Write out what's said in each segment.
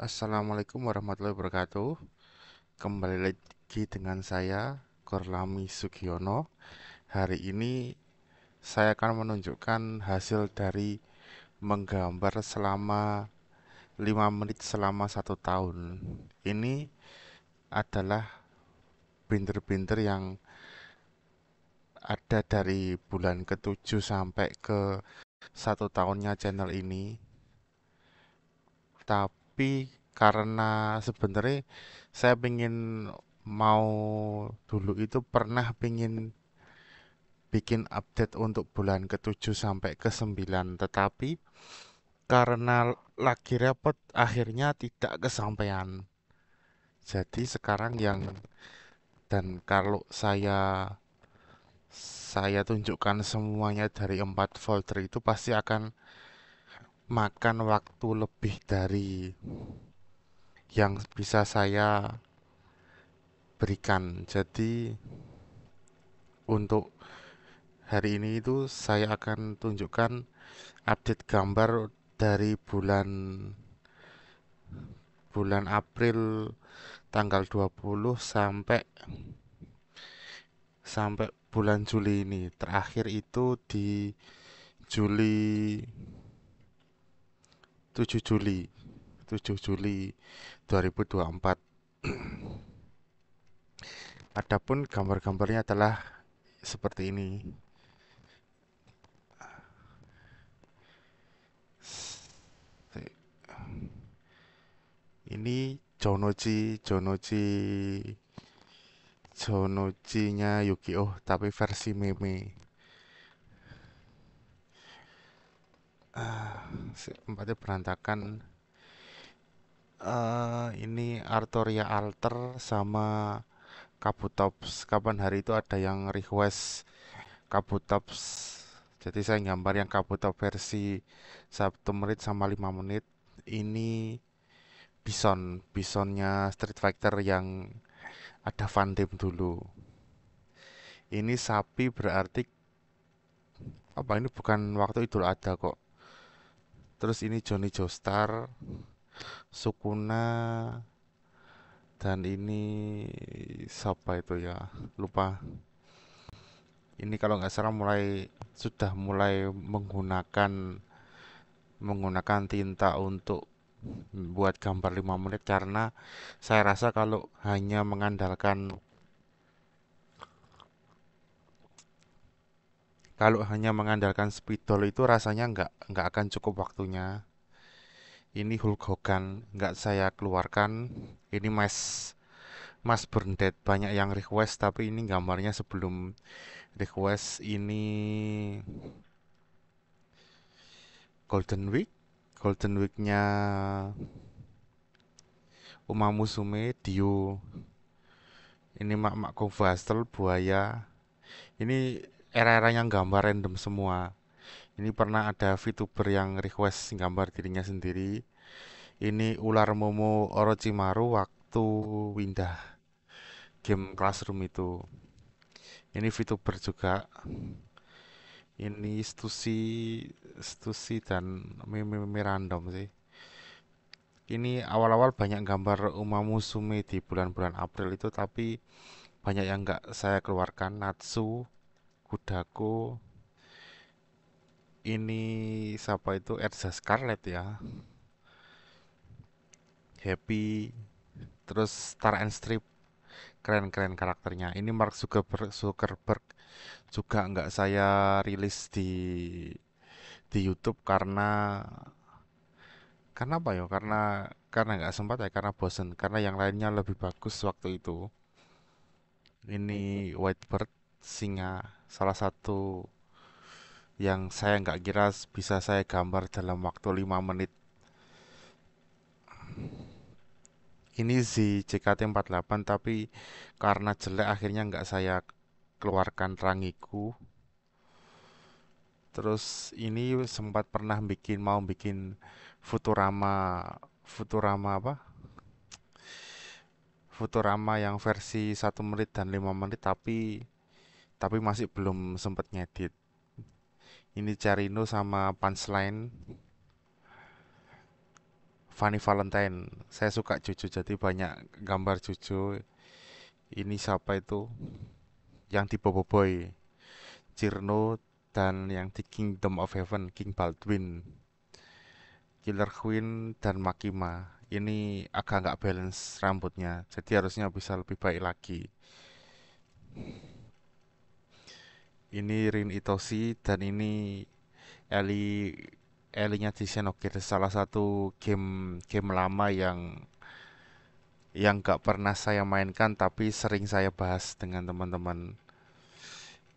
Assalamualaikum warahmatullahi wabarakatuh Kembali lagi dengan saya Korlami Sugiono Hari ini saya akan menunjukkan hasil dari menggambar selama 5 menit selama satu tahun Ini adalah binter-binter yang ada dari bulan ke-7 sampai ke satu tahunnya channel ini tapi tapi karena sebenarnya saya pengen mau dulu itu pernah pengen bikin update untuk bulan ke-7 sampai ke-9 tetapi karena lagi repot akhirnya tidak kesampaian jadi sekarang yang dan kalau saya saya tunjukkan semuanya dari empat folder itu pasti akan makan waktu lebih dari yang bisa saya berikan. Jadi untuk hari ini itu saya akan tunjukkan update gambar dari bulan bulan April tanggal 20 sampai sampai bulan Juli ini. Terakhir itu di Juli 7 Juli 7 Juli 2024 Adapun gambar-gambarnya adalah seperti ini ini Jonoji Jonoji Jonoji-nya Jonoji-nya Yukio tapi versi meme ah, tempatnya berantakan uh, ini Artoria Alter sama Kabutops kapan hari itu ada yang request Kabutops jadi saya gambar yang Kabutops versi sabtu menit sama 5 menit ini Bison Bisonnya Street Fighter yang ada Van dulu ini sapi berarti apa ini bukan waktu Idul ada kok terus ini Johnny Joestar Sukuna dan ini siapa itu ya lupa ini kalau nggak salah mulai sudah mulai menggunakan menggunakan tinta untuk buat gambar 5 menit karena saya rasa kalau hanya mengandalkan Kalau hanya mengandalkan spidol itu rasanya nggak nggak akan cukup waktunya. Ini Hulk Hogan nggak saya keluarkan. Ini Mas Mas Berndet banyak yang request tapi ini gambarnya sebelum request ini Golden Week Golden Weeknya Uma Musume Dio ini mak mak Kovastel buaya ini era era yang gambar random semua ini pernah ada VTuber yang request gambar dirinya sendiri ini ular Momo Orochimaru waktu windah game classroom itu ini VTuber juga ini stusi stusi dan meme random sih ini awal-awal banyak gambar umamu sumi di bulan-bulan April itu tapi banyak yang nggak saya keluarkan Natsu kudaku ini siapa itu Erza Scarlet ya Happy terus Star and Strip keren-keren karakternya ini Mark Zuckerberg, Zuckerberg juga nggak saya rilis di di YouTube karena karena apa ya karena karena nggak sempat ya karena bosen karena yang lainnya lebih bagus waktu itu ini Whitebird singa salah satu yang saya nggak kira bisa saya gambar dalam waktu 5 menit. Ini si JKT48 tapi karena jelek akhirnya nggak saya keluarkan rangiku. Terus ini sempat pernah bikin mau bikin Futurama Futurama apa? Futurama yang versi 1 menit dan 5 menit tapi tapi masih belum sempat ngedit ini Carino sama Punchline Fanny Valentine saya suka cucu jadi banyak gambar cucu ini siapa itu yang di Boboiboy Cirno dan yang di Kingdom of Heaven King Baldwin Killer Queen dan Makima ini agak nggak balance rambutnya jadi harusnya bisa lebih baik lagi ini Rin Itoshi dan ini Eli Elinya Xenogears salah satu game game lama yang yang gak pernah saya mainkan tapi sering saya bahas dengan teman-teman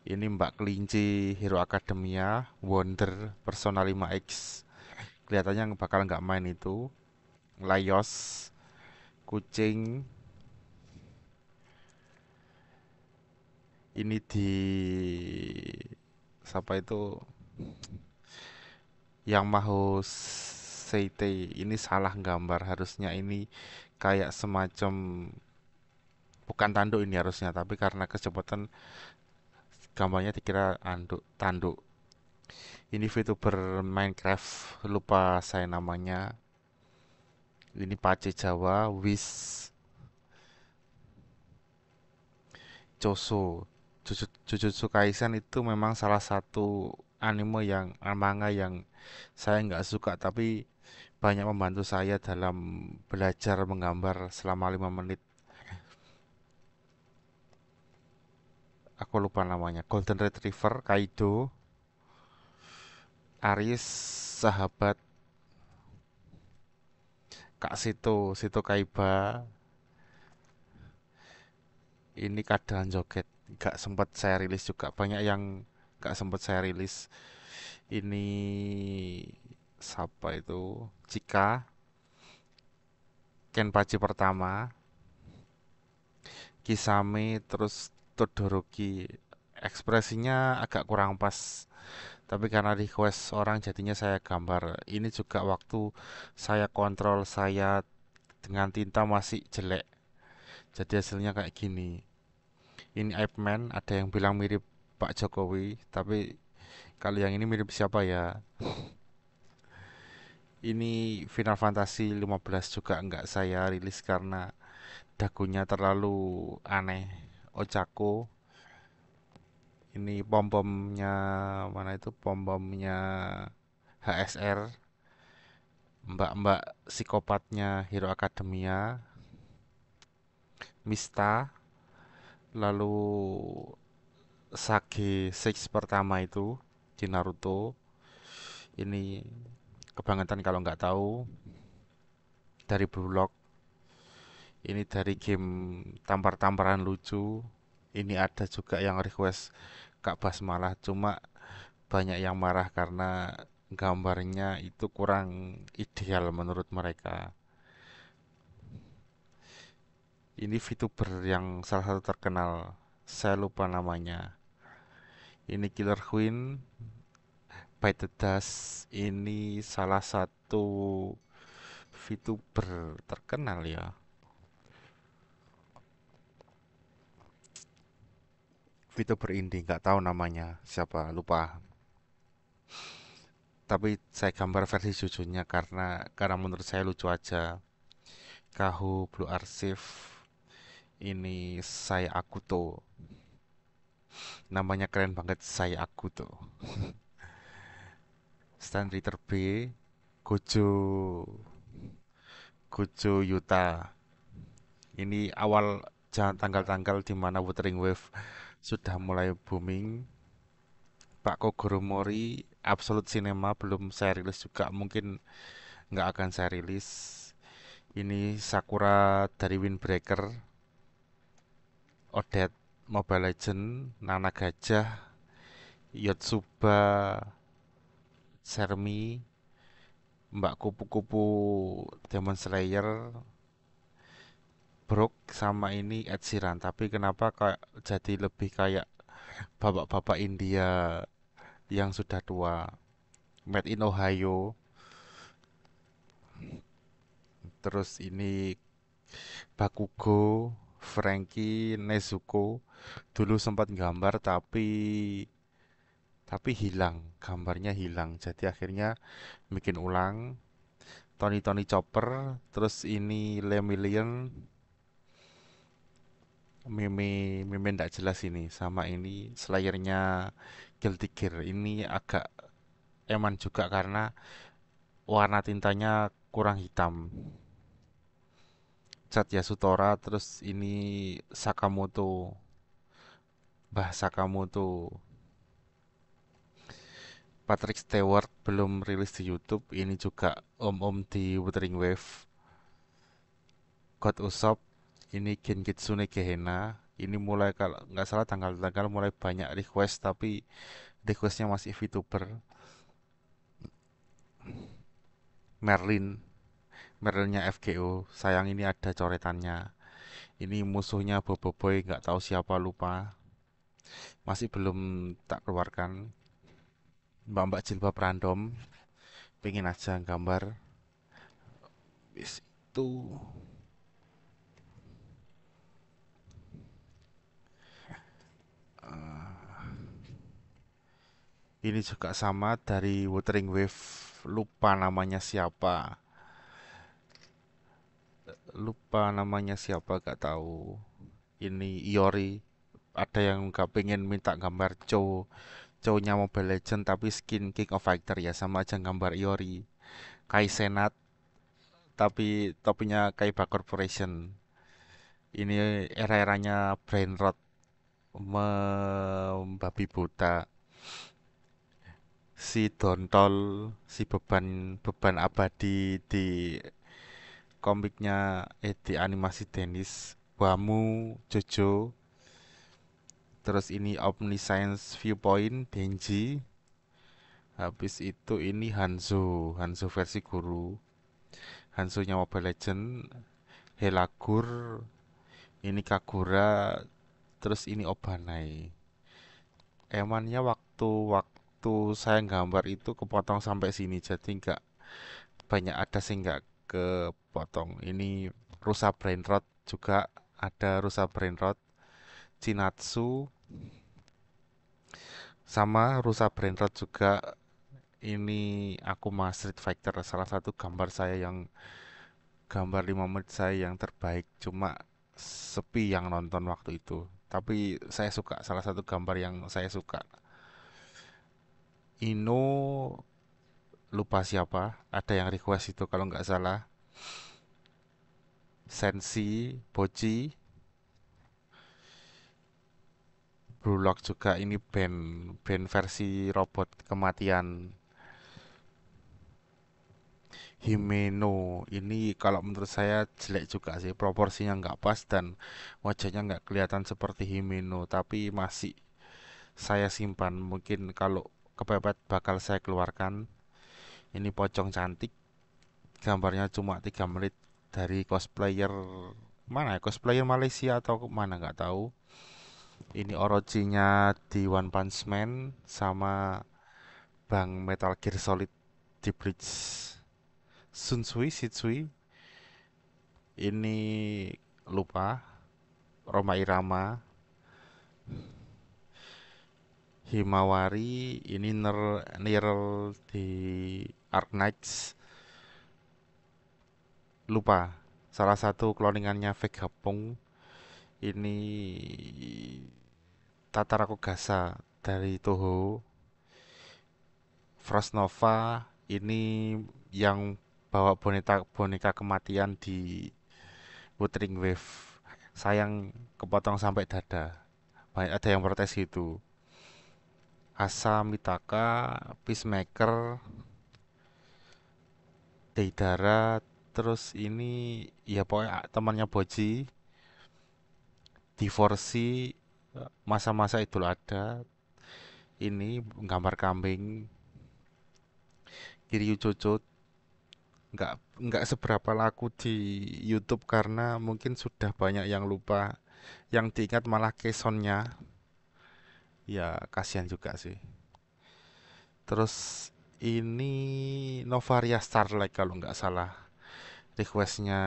ini Mbak Kelinci Hero Academia Wonder Persona 5X kelihatannya bakal nggak main itu Layos kucing ini di siapa itu yang mahu seite ini salah gambar harusnya ini kayak semacam bukan tanduk ini harusnya tapi karena kecepatan gambarnya dikira anduk tanduk ini VTuber Minecraft lupa saya namanya ini Pace Jawa Wis Coso Jujutsu Kaisen itu memang salah satu anime yang manga yang saya nggak suka tapi banyak membantu saya dalam belajar menggambar selama lima menit aku lupa namanya Golden Retriever Kaido aris sahabat Kak Sito Sito Kaiba ini keadaan joget gak sempat saya rilis juga banyak yang gak sempat saya rilis ini siapa itu Cika Kenpachi pertama Kisame terus Todoroki ekspresinya agak kurang pas tapi karena request orang jadinya saya gambar ini juga waktu saya kontrol saya dengan tinta masih jelek jadi hasilnya kayak gini ini Ipman ada yang bilang mirip Pak Jokowi tapi kalau yang ini mirip siapa ya ini Final Fantasy 15 juga enggak saya rilis karena dagunya terlalu aneh Ochako ini pom pomnya mana itu pom pomnya HSR mbak-mbak psikopatnya Hero Academia Mista lalu Sage Six pertama itu di Naruto ini kebangetan kalau nggak tahu dari Blue ini dari game tampar-tamparan lucu ini ada juga yang request Kak Bas malah cuma banyak yang marah karena gambarnya itu kurang ideal menurut mereka ini VTuber yang salah satu terkenal saya lupa namanya ini Killer Queen by Dust ini salah satu VTuber terkenal ya VTuber indie nggak tahu namanya siapa lupa tapi saya gambar versi jujurnya karena karena menurut saya lucu aja Kahu Blue Archive ini saya aku Akuto namanya keren banget saya aku Akuto stand reader B Gojo Gojo Yuta ini awal tanggal-tanggal di mana Wuthering Wave sudah mulai booming Pak Kogoro Mori Absolute Cinema belum saya rilis juga mungkin nggak akan saya rilis ini Sakura dari Windbreaker Odet Mobile Legend, Nana Gajah, Yotsuba, Sermi, Mbak Kupu-Kupu Demon Slayer, Brook sama ini Ed Sheeran. Tapi kenapa kayak jadi lebih kayak bapak-bapak India yang sudah tua. Made in Ohio. Terus ini Bakugo, Frankie Nezuko dulu sempat gambar tapi tapi hilang gambarnya hilang jadi akhirnya bikin ulang Tony Tony Chopper terus ini Lemillion mimi mimi tidak jelas ini sama ini slayernya Guilty Gear ini agak eman juga karena warna tintanya kurang hitam Satya Sutora terus ini Sakamoto Mbah Sakamoto Patrick Stewart belum rilis di YouTube ini juga om-om di Wuthering Wave God Usop, ini Genkitsune Gehenna ini mulai kalau nggak salah tanggal-tanggal mulai banyak request tapi requestnya masih VTuber Merlin merelnya FGO, sayang ini ada coretannya. Ini musuhnya Boboiboy, nggak tahu siapa lupa. Masih belum tak keluarkan. Mbak-mbak jilbab random, pengen aja gambar. bis itu ah. ini juga sama dari Watering Wave lupa namanya siapa lupa namanya siapa gak tahu ini Iori ada yang nggak pengen minta gambar cow cownya Mobile Legend tapi skin King of Fighter ya sama aja gambar Iori Kai Senat tapi topinya Kaiba Corporation ini era-eranya brain rot membabi buta si dontol si beban beban abadi di komiknya eh animasi Dennis bamu Jojo terus ini Omni Science Viewpoint Denji habis itu ini Hanzo Hanzo versi guru Hanzo nya Mobile Legend Helagur ini Kagura terus ini Obanai emannya waktu-waktu saya gambar itu kepotong sampai sini jadi enggak banyak ada sih nggak kepotong ini rusa brain rot juga ada rusa brain rot Chinatsu sama rusa brain rot juga ini aku mah Street Fighter salah satu gambar saya yang gambar 5 menit saya yang terbaik cuma sepi yang nonton waktu itu tapi saya suka salah satu gambar yang saya suka Ino lupa siapa ada yang request itu kalau nggak salah Sensi Boci brulok juga ini band band versi robot kematian Himeno ini kalau menurut saya jelek juga sih proporsinya nggak pas dan wajahnya nggak kelihatan seperti Himeno tapi masih saya simpan mungkin kalau kepepet bakal saya keluarkan ini pocong cantik gambarnya cuma tiga menit dari cosplayer mana ya cosplayer Malaysia atau mana nggak tahu ini Orochinya di One Punch Man sama Bang Metal Gear Solid di Bridge Sunsui Shitsui ini lupa Roma Irama Himawari ini ner, nirl di Ark Knights lupa salah satu kloningannya cloningannya Pung ini gasa dari Toho Frost Nova ini yang bawa boneka boneka kematian di Wuthering Wave sayang kepotong sampai dada banyak ada yang protes itu Asa Mitaka Peacemaker Deidara terus ini ya pokoknya ah, temannya Boji divorsi masa-masa Idul ada ini gambar kambing Kiryu Cucut nggak nggak seberapa laku di YouTube karena mungkin sudah banyak yang lupa yang diingat malah kesonnya ya kasihan juga sih terus ini Novaria Starlight kalau nggak salah requestnya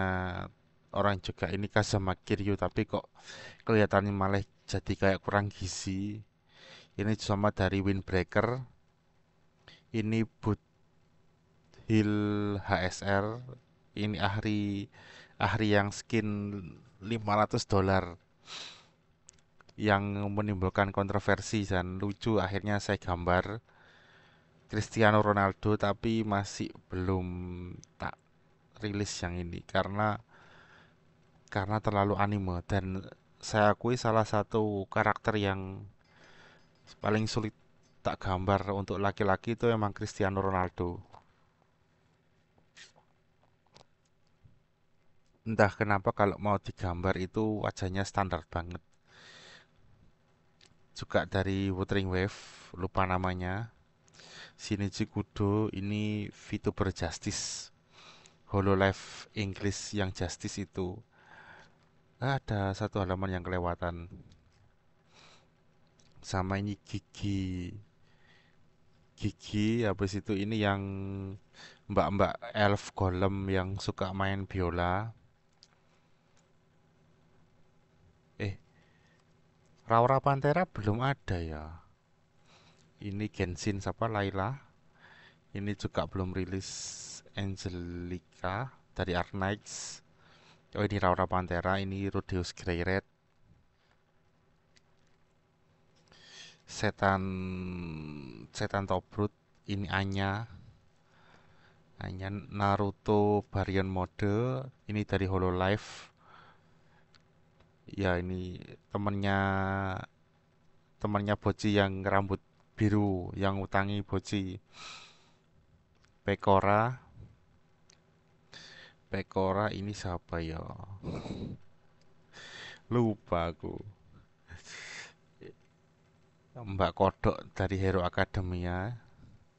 orang juga ini Kazama Kiryu tapi kok kelihatannya malah jadi kayak kurang gizi ini sama dari Windbreaker ini Boot Hill HSR ini Ahri Ahri yang skin 500 dolar yang menimbulkan kontroversi dan lucu akhirnya saya gambar Cristiano Ronaldo tapi masih belum tak rilis yang ini karena karena terlalu anime dan saya akui salah satu karakter yang paling sulit tak gambar untuk laki-laki itu emang Cristiano Ronaldo. Entah kenapa kalau mau digambar itu wajahnya standar banget. Juga dari Wuthering Wave, lupa namanya Shinichi Kudo ini VTuber Justice Hololive English yang Justice itu ada satu halaman yang kelewatan sama ini gigi gigi habis itu ini yang mbak-mbak elf golem yang suka main biola eh Raura Pantera belum ada ya ini Genshin siapa Laila ini juga belum rilis Angelica dari Arknights oh ini Raura Pantera ini Rodeus Grey Red setan setan Tobrut ini Anya Anya Naruto Baryon mode ini dari Hololive ya ini temennya temannya Boji yang rambut biru yang utangi Boci. Pekora. Pekora ini siapa ya? Lupa aku. Mbak Kodok dari Hero Academia.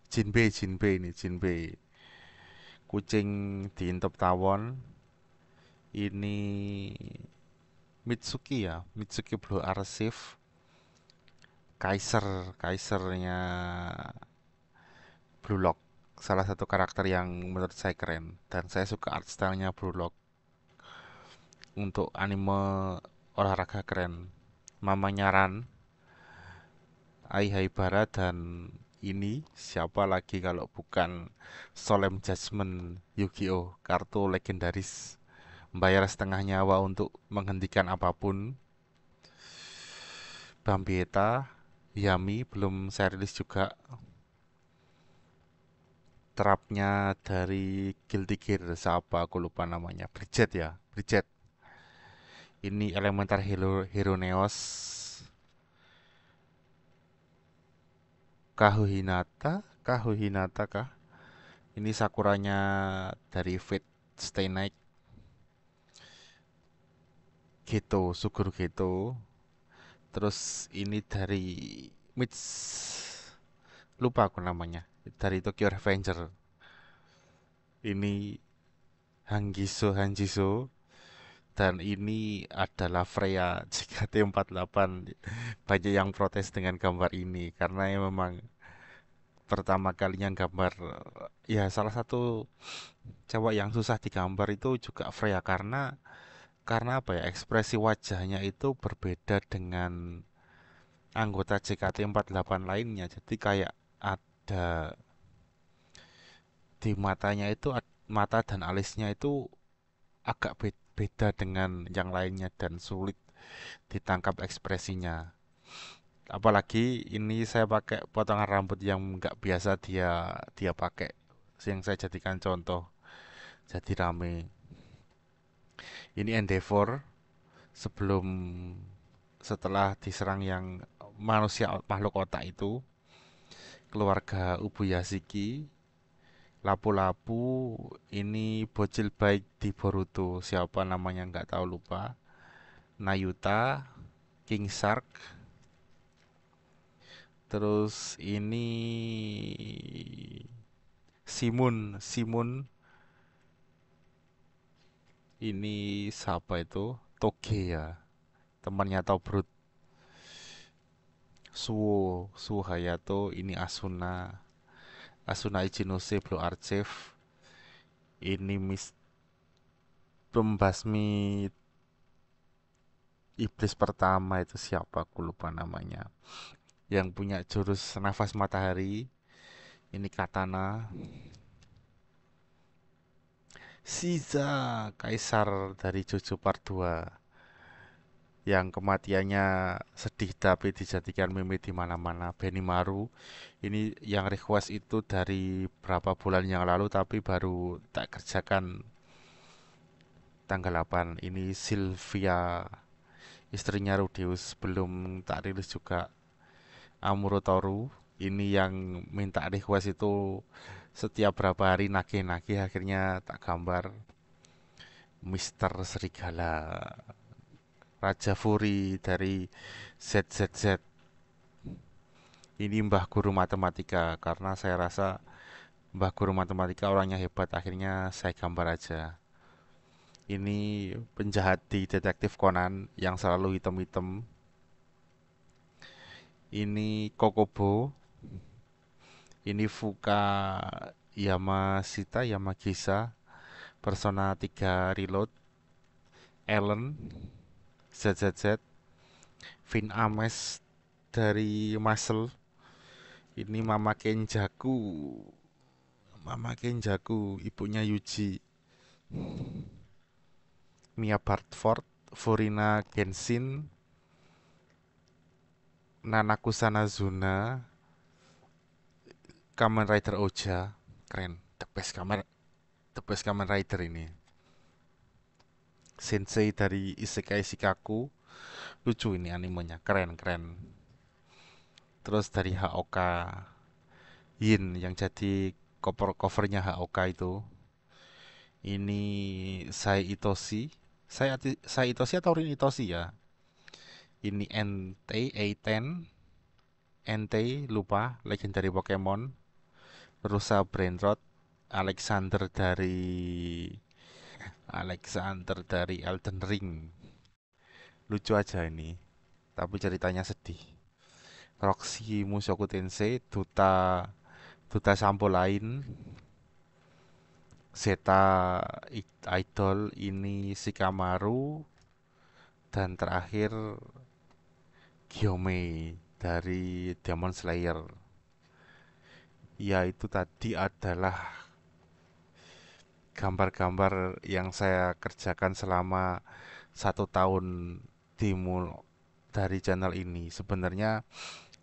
Jinbe, Jinbe ini, Jinbe. Kucing diintip tawon. Ini Mitsuki ya, Mitsuki Blue Archive Kaiser, Kaisernya Blue Lock. Salah satu karakter yang menurut saya keren dan saya suka art stylenya Blue Lock. Untuk anime olahraga keren. mama nyaran, Ai Haibara dan ini siapa lagi kalau bukan Solemn Judgment Yu-Gi-Oh kartu legendaris membayar setengah nyawa untuk menghentikan apapun Bambieta Yami belum saya rilis juga terapnya dari Guilty Gear siapa aku lupa namanya Bridget ya Bridget ini Elementar Hero, Hero Neos Kahuhinata Kahuhinata kah ini Sakuranya dari Fate Stay Night Gitu, syukur gitu. Terus ini dari Mitch lupa aku namanya dari Tokyo Revenger. Ini Hangiso Hanjiso dan ini adalah Freya JKT48 banyak yang protes dengan gambar ini karena ya memang pertama kalinya gambar ya salah satu cewek yang susah digambar itu juga Freya karena karena apa ya ekspresi wajahnya itu berbeda dengan anggota JKT48 lainnya jadi kayak ada di matanya itu mata dan alisnya itu agak beda dengan yang lainnya dan sulit ditangkap ekspresinya apalagi ini saya pakai potongan rambut yang nggak biasa dia dia pakai yang saya jadikan contoh jadi rame ini Endeavor sebelum setelah diserang yang manusia makhluk otak itu keluarga Ubu Yasiki lapu-lapu ini bocil baik di Boruto siapa namanya nggak tahu lupa Nayuta King Shark terus ini Simun Simun ini siapa itu Toge ya temannya Tobrut Suwo Suhayato ini Asuna Asuna Ichinose Blue Archive ini mis pembasmi iblis pertama itu siapa aku lupa namanya yang punya jurus nafas matahari ini katana sisa kaisar dari Jojo Part 2 yang kematiannya sedih tapi dijadikan meme di mana-mana. Benny Maru ini yang request itu dari berapa bulan yang lalu tapi baru tak kerjakan tanggal 8. Ini Sylvia istrinya Rudius belum tak rilis juga. Amuro Toru ini yang minta request itu setiap berapa hari nagih-nagih akhirnya tak gambar Mister Serigala Raja Furi dari ZZZ ini Mbah Guru Matematika karena saya rasa Mbah Guru Matematika orangnya hebat akhirnya saya gambar aja ini penjahat di detektif Conan yang selalu hitam-hitam ini Kokobo ini Fuka Yamashita Yamagisa, Persona 3 Reload Ellen ZZZ Vin Ames dari Muscle ini Mama Kenjaku Mama Kenjaku ibunya Yuji Mia Bartford Furina Genshin Nanaku Sanazuna Kamen Rider Oja keren the best Kamen the best Kamen Rider ini sensei dari Isekai Shikaku lucu ini animenya keren keren terus dari HOK Yin yang jadi cover covernya HOK itu ini sai Itoshi saya saya Itoshi atau Rin Itoshi ya ini NT A10 NT lupa legendary Pokemon Rosa Brainrot, Alexander dari Alexander dari Elden Ring. Lucu aja ini, tapi ceritanya sedih. Roxy Musoku Tensei, duta duta sampo lain. Zeta Idol ini Shikamaru dan terakhir Gyome dari Demon Slayer yaitu tadi adalah gambar-gambar yang saya kerjakan selama satu tahun timur dari channel ini. Sebenarnya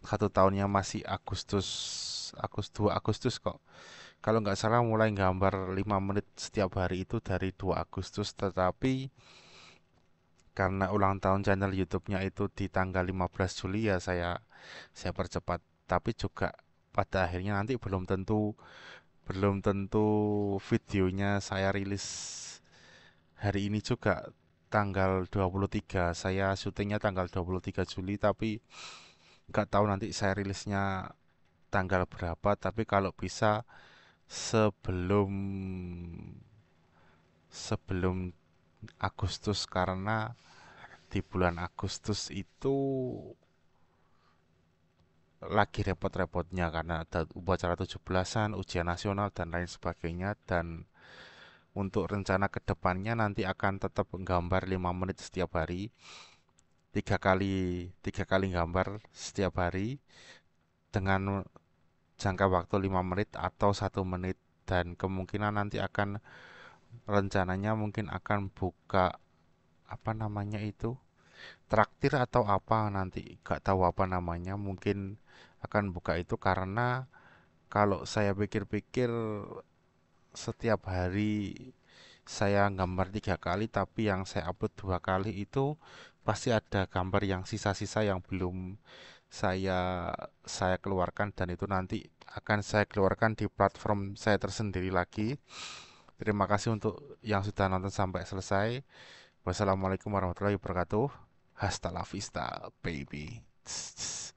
satu tahunnya masih Agustus, Agustus 2 Agustus kok. Kalau nggak salah mulai gambar 5 menit setiap hari itu dari 2 Agustus, tetapi karena ulang tahun channel YouTube-nya itu di tanggal 15 Juli ya saya saya percepat. Tapi juga pada akhirnya nanti belum tentu belum tentu videonya saya rilis hari ini juga tanggal 23 saya syutingnya tanggal 23 Juli tapi nggak tahu nanti saya rilisnya tanggal berapa tapi kalau bisa sebelum sebelum Agustus karena di bulan Agustus itu lagi repot-repotnya karena ada upacara 17-an, ujian nasional dan lain sebagainya dan untuk rencana kedepannya nanti akan tetap menggambar 5 menit setiap hari tiga kali tiga kali gambar setiap hari dengan jangka waktu 5 menit atau satu menit dan kemungkinan nanti akan rencananya mungkin akan buka apa namanya itu traktir atau apa nanti gak tahu apa namanya mungkin akan buka itu karena kalau saya pikir-pikir setiap hari saya gambar tiga kali tapi yang saya upload dua kali itu pasti ada gambar yang sisa-sisa yang belum saya saya keluarkan dan itu nanti akan saya keluarkan di platform saya tersendiri lagi. Terima kasih untuk yang sudah nonton sampai selesai. Wassalamualaikum warahmatullahi wabarakatuh. Hasta la vista, baby.